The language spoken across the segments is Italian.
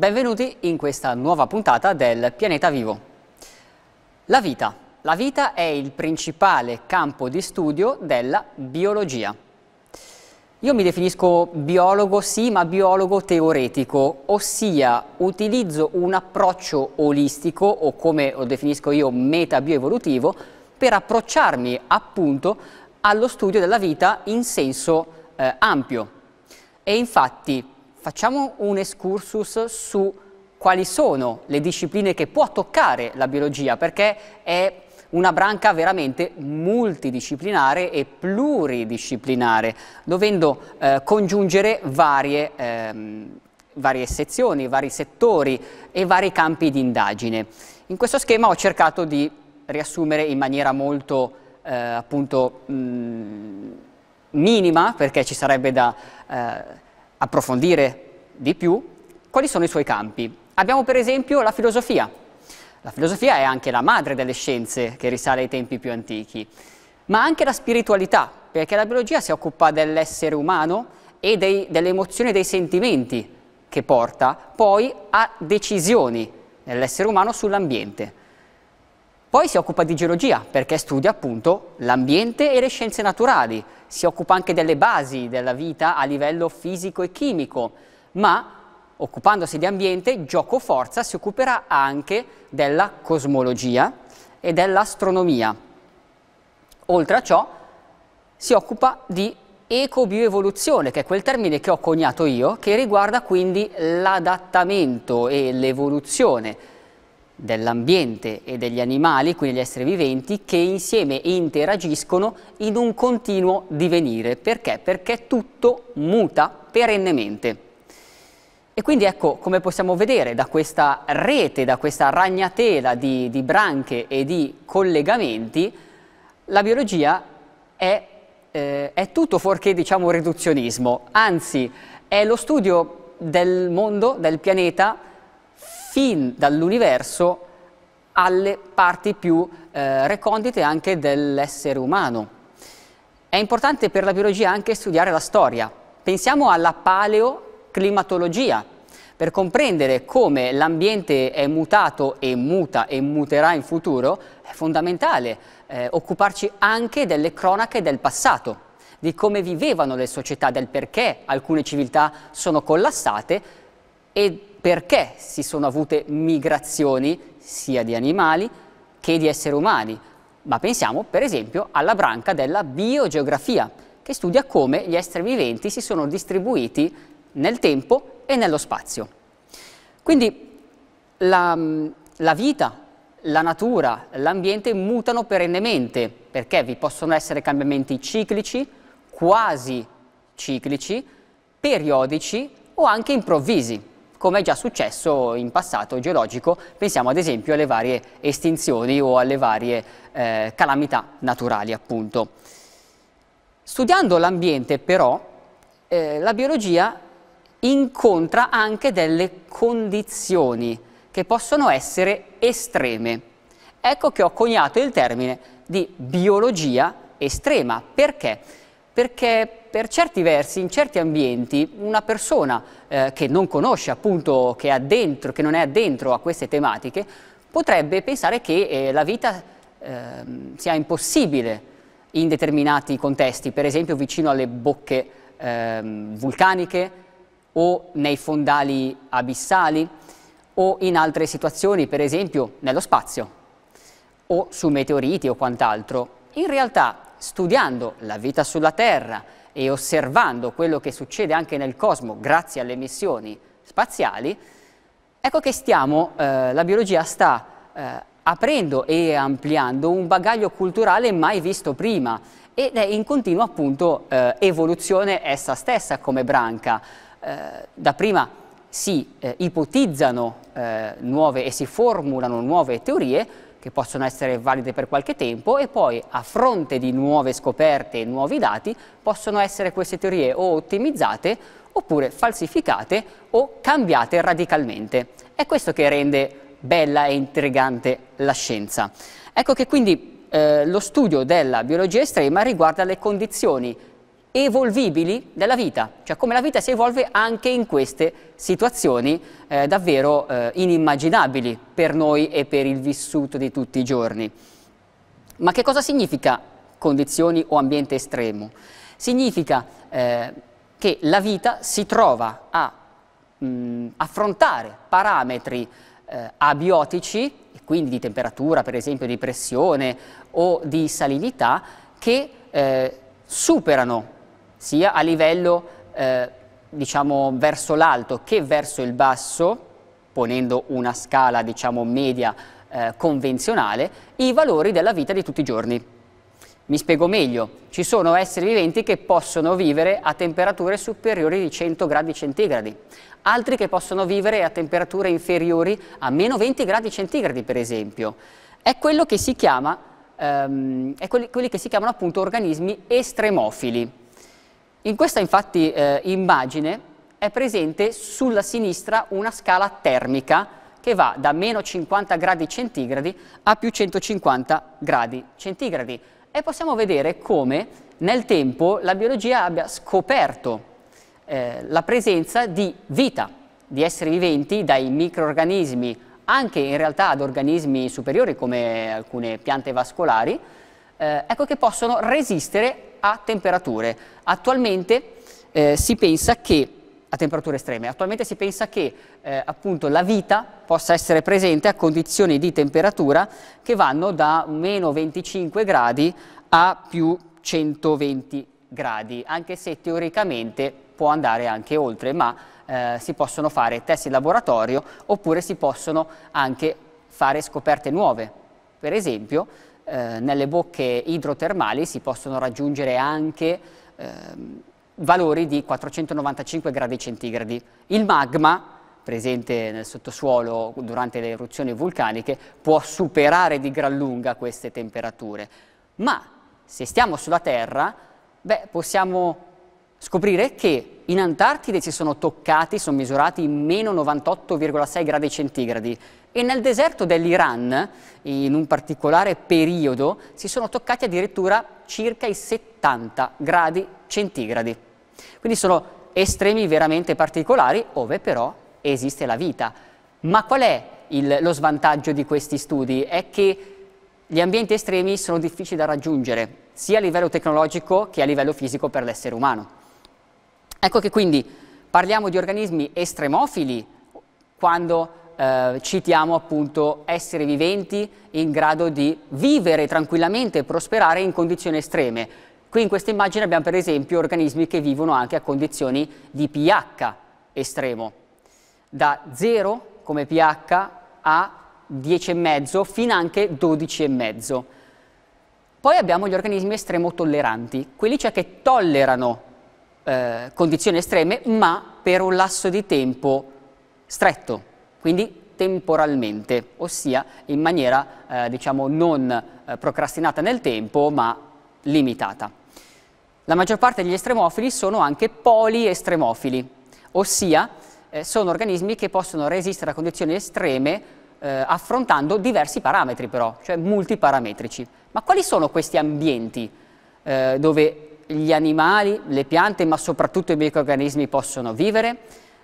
Benvenuti in questa nuova puntata del Pianeta Vivo. La vita. La vita è il principale campo di studio della biologia. Io mi definisco biologo, sì, ma biologo teoretico, ossia utilizzo un approccio olistico o come lo definisco io metabioevolutivo per approcciarmi appunto allo studio della vita in senso eh, ampio. E infatti Facciamo un excursus su quali sono le discipline che può toccare la biologia, perché è una branca veramente multidisciplinare e pluridisciplinare, dovendo eh, congiungere varie, ehm, varie sezioni, vari settori e vari campi di indagine. In questo schema ho cercato di riassumere in maniera molto eh, appunto mh, mm, minima, perché ci sarebbe da... Eh, approfondire di più quali sono i suoi campi. Abbiamo per esempio la filosofia. La filosofia è anche la madre delle scienze che risale ai tempi più antichi, ma anche la spiritualità, perché la biologia si occupa dell'essere umano e dei, delle emozioni e dei sentimenti che porta poi a decisioni dell'essere umano sull'ambiente. Poi si occupa di geologia perché studia appunto l'ambiente e le scienze naturali, si occupa anche delle basi della vita a livello fisico e chimico, ma occupandosi di ambiente, Gioco Forza si occuperà anche della cosmologia e dell'astronomia. Oltre a ciò si occupa di ecobioevoluzione, che è quel termine che ho coniato io, che riguarda quindi l'adattamento e l'evoluzione dell'ambiente e degli animali, quindi gli esseri viventi, che insieme interagiscono in un continuo divenire. Perché? Perché tutto muta perennemente. E quindi ecco come possiamo vedere da questa rete, da questa ragnatela di, di branche e di collegamenti, la biologia è, eh, è tutto fuorché diciamo riduzionismo, anzi è lo studio del mondo, del pianeta, fin dall'universo alle parti più eh, recondite anche dell'essere umano. È importante per la biologia anche studiare la storia. Pensiamo alla paleoclimatologia, per comprendere come l'ambiente è mutato e muta e muterà in futuro, è fondamentale eh, occuparci anche delle cronache del passato, di come vivevano le società, del perché alcune civiltà sono collassate e perché si sono avute migrazioni sia di animali che di esseri umani, ma pensiamo per esempio alla branca della biogeografia, che studia come gli esseri viventi si sono distribuiti nel tempo e nello spazio. Quindi la, mm, la vita, la natura, l'ambiente mutano perennemente, perché vi possono essere cambiamenti ciclici, quasi ciclici, periodici o anche improvvisi come è già successo in passato geologico, pensiamo ad esempio alle varie estinzioni o alle varie eh, calamità naturali appunto. Studiando l'ambiente però, eh, la biologia incontra anche delle condizioni che possono essere estreme. Ecco che ho coniato il termine di biologia estrema. Perché? Perché per certi versi, in certi ambienti, una persona eh, che non conosce appunto, che, addentro, che, non è addentro a queste tematiche, potrebbe pensare che eh, la vita eh, sia impossibile in determinati contesti, per esempio vicino alle bocche ehm, vulcaniche o nei fondali abissali o in altre situazioni, per esempio nello spazio o su meteoriti o quant'altro. In realtà, studiando la vita sulla Terra e osservando quello che succede anche nel cosmo grazie alle missioni spaziali, ecco che stiamo, eh, la biologia sta eh, aprendo e ampliando un bagaglio culturale mai visto prima ed è in continua appunto eh, evoluzione essa stessa come branca. Eh, da prima si eh, ipotizzano eh, nuove e si formulano nuove teorie, che possono essere valide per qualche tempo e poi a fronte di nuove scoperte e nuovi dati possono essere queste teorie o ottimizzate oppure falsificate o cambiate radicalmente. È questo che rende bella e intrigante la scienza. Ecco che quindi eh, lo studio della biologia estrema riguarda le condizioni evolvibili della vita, cioè come la vita si evolve anche in queste situazioni eh, davvero eh, inimmaginabili per noi e per il vissuto di tutti i giorni. Ma che cosa significa condizioni o ambiente estremo? Significa eh, che la vita si trova a mh, mm, affrontare parametri eh, abiotici, quindi di temperatura, per esempio di pressione o di salinità, che eh, superano sia a livello eh, diciamo verso l'alto che verso il basso, ponendo una scala diciamo media eh, convenzionale, i valori della vita di tutti i giorni. Mi spiego meglio, ci sono esseri viventi che possono vivere a temperature superiori di 100 gradi centigradi, altri che possono vivere a temperature inferiori a meno 20 gradi centigradi per esempio. È quello che si chiama, ehm, è quelli, quelli che si chiamano appunto organismi estremofili. In questa infatti eh, immagine è presente sulla sinistra una scala termica che va da meno 50 gradi centigradi a più 150 gradi centigradi e possiamo vedere come nel tempo la biologia abbia scoperto eh, la presenza di vita, di esseri viventi dai microorganismi anche in realtà ad organismi superiori come alcune piante vascolari, eh, ecco che possono resistere a temperature. Attualmente eh, si pensa che a temperature estreme. Attualmente si pensa che eh, appunto, la vita possa essere presente a condizioni di temperatura che vanno da meno 25 gradi a più 120 gradi, anche se teoricamente può andare anche oltre, ma eh, si possono fare test in laboratorio oppure si possono anche fare scoperte nuove. Per esempio, eh, nelle bocche idrotermali si possono raggiungere anche ehm, valori di 495 gradi centigradi. Il magma presente nel sottosuolo durante le eruzioni vulcaniche può superare di gran lunga queste temperature. Ma se stiamo sulla Terra, beh, possiamo scoprire che in Antartide si sono toccati, sono misurati meno 98,6 gradi centigradi e nel deserto dell'Iran, in un particolare periodo, si sono toccati addirittura circa i 70 gradi centigradi. Quindi sono estremi veramente particolari ove però esiste la vita. Ma qual è il, lo svantaggio di questi studi? È che gli ambienti estremi sono difficili da raggiungere, sia a livello tecnologico che a livello fisico per l'essere umano. Ecco che quindi parliamo di organismi estremofili quando eh, citiamo appunto esseri viventi in grado di vivere tranquillamente e prosperare in condizioni estreme. Qui in questa immagine abbiamo per esempio organismi che vivono anche a condizioni di pH estremo, da 0 come pH a 10,5 fino anche 12,5. Poi abbiamo gli organismi estremo tolleranti, quelli cioè che tollerano eh, condizioni estreme, ma per un lasso di tempo stretto, quindi temporalmente, ossia in maniera eh, diciamo non eh, procrastinata nel tempo, ma limitata. La maggior parte degli estremofili sono anche poliestremofili, ossia eh, sono organismi che possono resistere a condizioni estreme eh, affrontando diversi parametri però, cioè multiparametrici. Ma quali sono questi ambienti eh, dove gli animali, le piante, ma soprattutto i microorganismi possono vivere?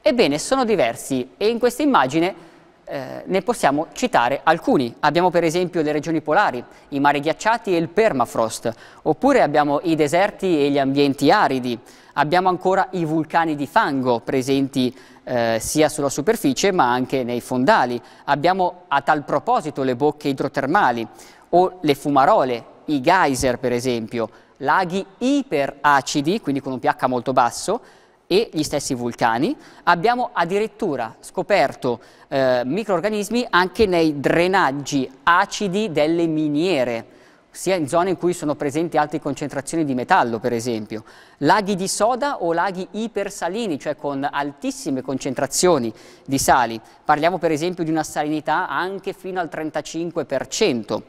Ebbene, sono diversi e in questa immagine eh, ne possiamo citare alcuni. Abbiamo per esempio le regioni polari, i mari ghiacciati e il permafrost, oppure abbiamo i deserti e gli ambienti aridi, abbiamo ancora i vulcani di fango presenti eh, sia sulla superficie ma anche nei fondali, abbiamo a tal proposito le bocche idrotermali o le fumarole, i geyser per esempio, laghi iperacidi, quindi con un pH molto basso, e gli stessi vulcani. Abbiamo addirittura scoperto eh, microorganismi anche nei drenaggi acidi delle miniere, sia in zone in cui sono presenti alte concentrazioni di metallo, per esempio. Laghi di soda o laghi ipersalini, cioè con altissime concentrazioni di sali. Parliamo per esempio di una salinità anche fino al 35%.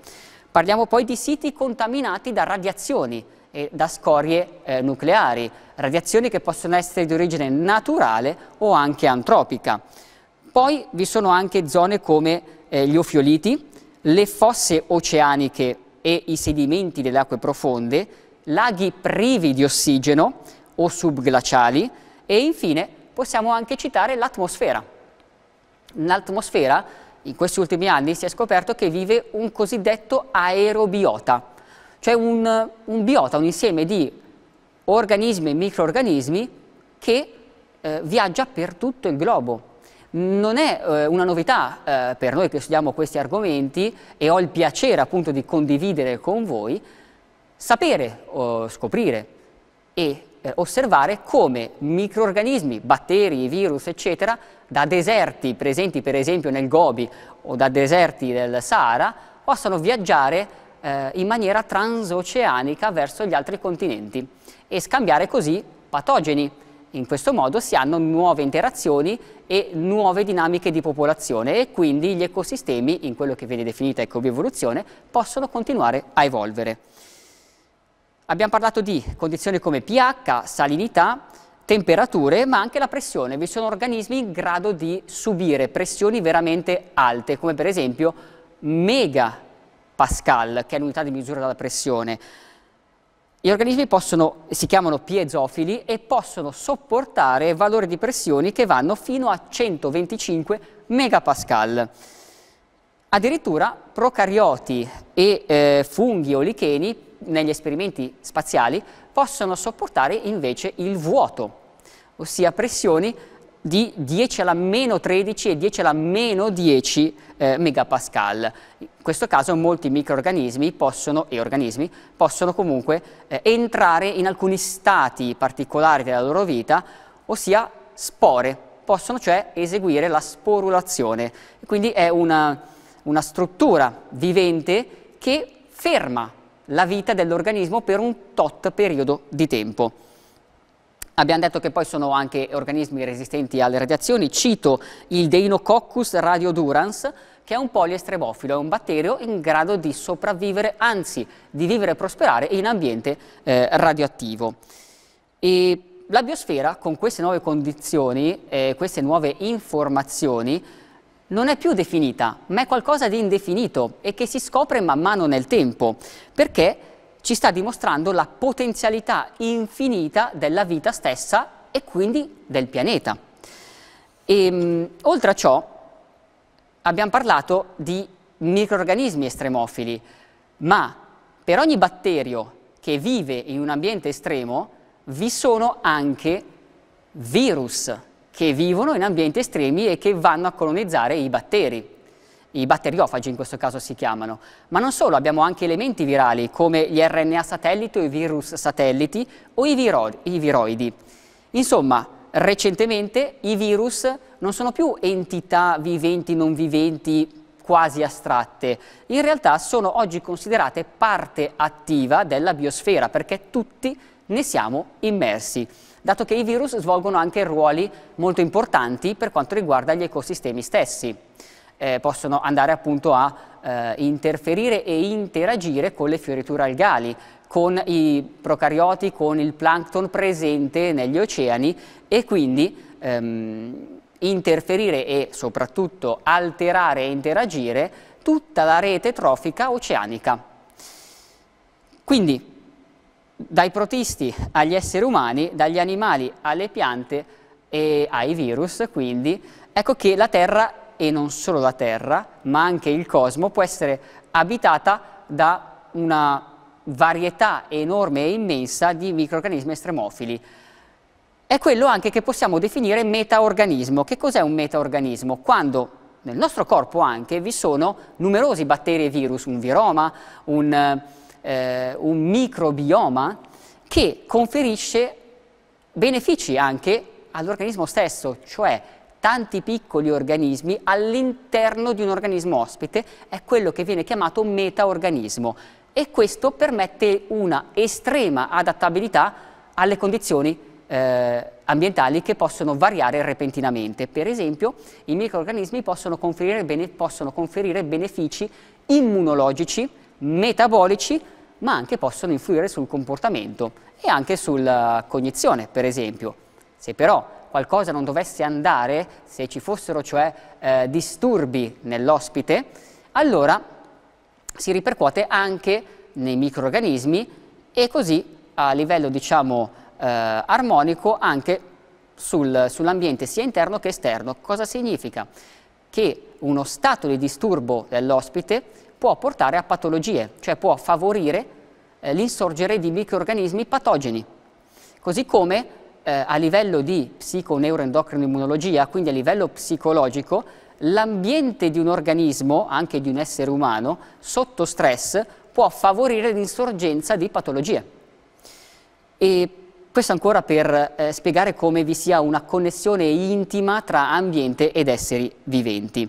Parliamo poi di siti contaminati da radiazioni, eh, da scorie eh, nucleari, radiazioni che possono essere di origine naturale o anche antropica. Poi vi sono anche zone come eh, gli ofioliti, le fosse oceaniche e i sedimenti delle acque profonde, laghi privi di ossigeno o subglaciali e infine possiamo anche citare l'atmosfera. L'atmosfera in questi ultimi anni si è scoperto che vive un cosiddetto aerobiota, cioè un, un biota, un insieme di organismi e microorganismi che eh, viaggia per tutto il globo. Non è eh, una novità eh, per noi che studiamo questi argomenti e ho il piacere appunto di condividere con voi sapere, oh, scoprire e eh, osservare come microorganismi, batteri, virus, eccetera, da deserti presenti per esempio nel Gobi o da deserti del Sahara, possano viaggiare eh, in maniera transoceanica verso gli altri continenti e scambiare così patogeni. In questo modo si hanno nuove interazioni e nuove dinamiche di popolazione e quindi gli ecosistemi, in quello che viene definita ecobioevoluzione, possono continuare a evolvere. Abbiamo parlato di condizioni come pH, salinità, temperature, ma anche la pressione. Vi sono organismi in grado di subire pressioni veramente alte, come per esempio mega Pascal, che è l'unità di misura della pressione. Gli organismi possono, si chiamano piezofili e possono sopportare valori di pressioni che vanno fino a 125 megapascal. Addirittura procarioti e eh, funghi o licheni negli esperimenti spaziali possono sopportare invece il vuoto, ossia pressioni di 10 alla meno 13 e 10 alla meno 10 eh, megapascal. In questo caso molti microorganismi possono, e organismi possono comunque eh, entrare in alcuni stati particolari della loro vita, ossia spore, possono cioè eseguire la sporulazione. Quindi è una, una struttura vivente che ferma la vita dell'organismo per un tot periodo di tempo. Abbiamo detto che poi sono anche organismi resistenti alle radiazioni, cito il Deinococcus radiodurans, che è un poliestremofilo, è un batterio in grado di sopravvivere, anzi di vivere e prosperare in ambiente eh, radioattivo. E la biosfera con queste nuove condizioni, eh, queste nuove informazioni, non è più definita, ma è qualcosa di indefinito e che si scopre man mano nel tempo, perché ci sta dimostrando la potenzialità infinita della vita stessa e quindi del pianeta. E, ehm, oltre a ciò, abbiamo parlato di microorganismi estremofili, ma per ogni batterio che vive in un ambiente estremo vi sono anche virus che vivono in ambienti estremi e che vanno a colonizzare i batteri i batteriofagi in questo caso si chiamano, ma non solo, abbiamo anche elementi virali come gli RNA satellite o i virus satelliti o i, viro i viroidi. Insomma, recentemente i virus non sono più entità viventi, non viventi, quasi astratte, in realtà sono oggi considerate parte attiva della biosfera perché tutti ne siamo immersi, dato che i virus svolgono anche ruoli molto importanti per quanto riguarda gli ecosistemi stessi eh, possono andare appunto a eh, interferire e interagire con le fioriture algali, con i procarioti, con il plankton presente negli oceani e quindi ehm, interferire e soprattutto alterare e interagire tutta la rete trofica oceanica. Quindi dai protisti agli esseri umani, dagli animali alle piante e ai virus, quindi ecco che la Terra e non solo la Terra, ma anche il cosmo, può essere abitata da una varietà enorme e immensa di microorganismi estremofili. È quello anche che possiamo definire metaorganismo. Che cos'è un metaorganismo? Quando nel nostro corpo anche vi sono numerosi batteri e virus, un viroma, un, eh, un microbioma, che conferisce benefici anche all'organismo stesso, cioè tanti piccoli organismi all'interno di un organismo ospite, è quello che viene chiamato metaorganismo e questo permette una estrema adattabilità alle condizioni eh, ambientali che possono variare repentinamente. Per esempio i microorganismi possono conferire, bene, possono conferire benefici immunologici, metabolici, ma anche possono influire sul comportamento e anche sulla cognizione, per esempio. Se però qualcosa non dovesse andare, se ci fossero cioè eh, disturbi nell'ospite, allora si ripercuote anche nei microorganismi e così a livello diciamo eh, armonico anche sul, sull'ambiente sia interno che esterno. Cosa significa? Che uno stato di disturbo dell'ospite può portare a patologie, cioè può favorire eh, l'insorgere di microorganismi patogeni, così come eh, a livello di psiconeuroendocrinoimmunologia, quindi a livello psicologico, l'ambiente di un organismo, anche di un essere umano, sotto stress può favorire l'insorgenza di patologie. E questo ancora per eh, spiegare come vi sia una connessione intima tra ambiente ed esseri viventi.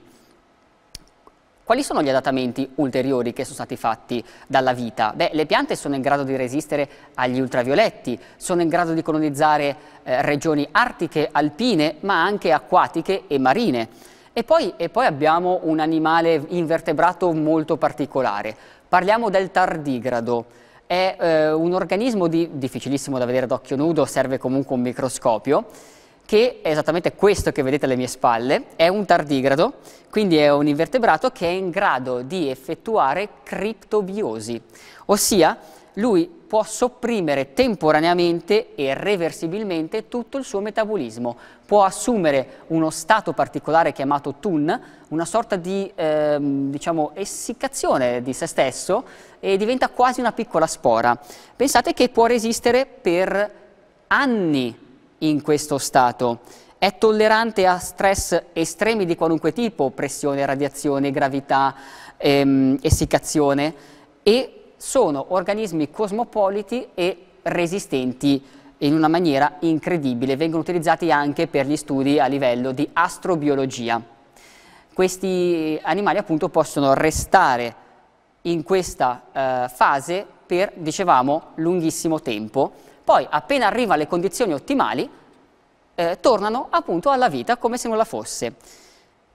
Quali sono gli adattamenti ulteriori che sono stati fatti dalla vita? Beh, le piante sono in grado di resistere agli ultravioletti, sono in grado di colonizzare eh, regioni artiche, alpine, ma anche acquatiche e marine. E poi, e poi abbiamo un animale invertebrato molto particolare. Parliamo del tardigrado è eh, un organismo di, difficilissimo da vedere d'occhio nudo, serve comunque un microscopio, che è esattamente questo che vedete alle mie spalle, è un tardigrado, quindi è un invertebrato che è in grado di effettuare criptobiosi, ossia lui può sopprimere temporaneamente e reversibilmente tutto il suo metabolismo, può assumere uno stato particolare chiamato TUN, una sorta di ehm, diciamo, essiccazione di se stesso e diventa quasi una piccola spora. Pensate che può resistere per anni in questo stato. È tollerante a stress estremi di qualunque tipo, pressione, radiazione, gravità, ehm, essiccazione e sono organismi cosmopoliti e resistenti in una maniera incredibile. Vengono utilizzati anche per gli studi a livello di astrobiologia. Questi animali appunto possono restare in questa eh, fase per, dicevamo, lunghissimo tempo poi appena arriva alle condizioni ottimali eh, tornano appunto alla vita come se nulla fosse.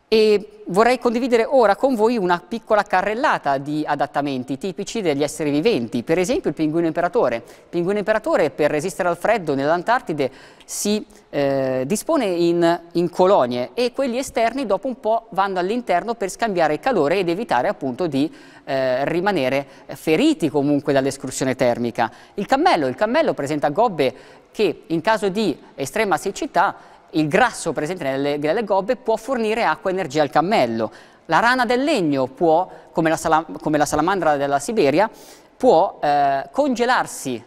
E vorrei condividere ora con voi una piccola carrellata di adattamenti tipici degli esseri viventi, per esempio il pinguino imperatore. Il pinguino imperatore per resistere al freddo nell'Antartide si eh, dispone in, in, colonie e quelli esterni dopo un po' vanno all'interno per scambiare il calore ed evitare appunto di eh, rimanere feriti comunque dall'escursione termica. Il cammello, il cammello presenta gobbe che in caso di estrema siccità il grasso presente nelle, nelle gobbe può fornire acqua e energia al cammello. La rana del legno può, come la, salam- come la salamandra della Siberia, può eh, congelarsi,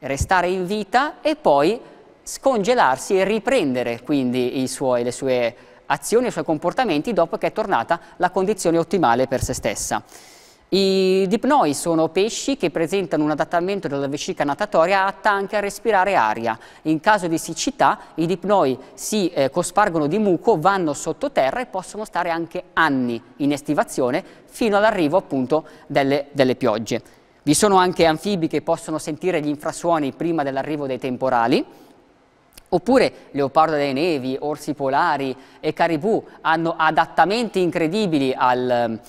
restare in vita e poi scongelarsi e riprendere quindi suoi, le sue azioni, i suoi comportamenti dopo che è tornata la condizione ottimale per se stessa. I dipnoi sono pesci che presentano un adattamento della vescica natatoria atta anche a respirare aria. In caso di siccità i dipnoi si eh, cospargono di muco, vanno sottoterra e possono stare anche anni in estivazione fino all'arrivo appunto delle, delle piogge. Vi sono anche anfibi che possono sentire gli infrasuoni prima dell'arrivo dei temporali. Oppure leopardo delle nevi, orsi polari e caribù hanno adattamenti incredibili al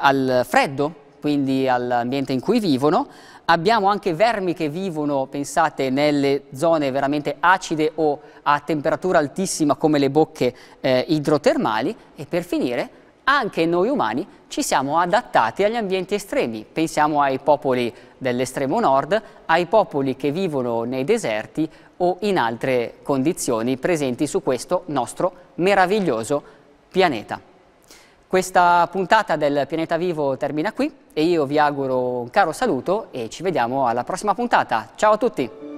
al freddo, quindi all'ambiente in cui vivono. Abbiamo anche vermi che vivono, pensate, nelle zone veramente acide o a temperatura altissima come le bocche eh, idrotermali e per finire anche noi umani ci siamo adattati agli ambienti estremi. Pensiamo ai popoli dell'estremo nord, ai popoli che vivono nei deserti o in altre condizioni presenti su questo nostro meraviglioso pianeta. Questa puntata del Pianeta Vivo termina qui e io vi auguro un caro saluto e ci vediamo alla prossima puntata. Ciao a tutti!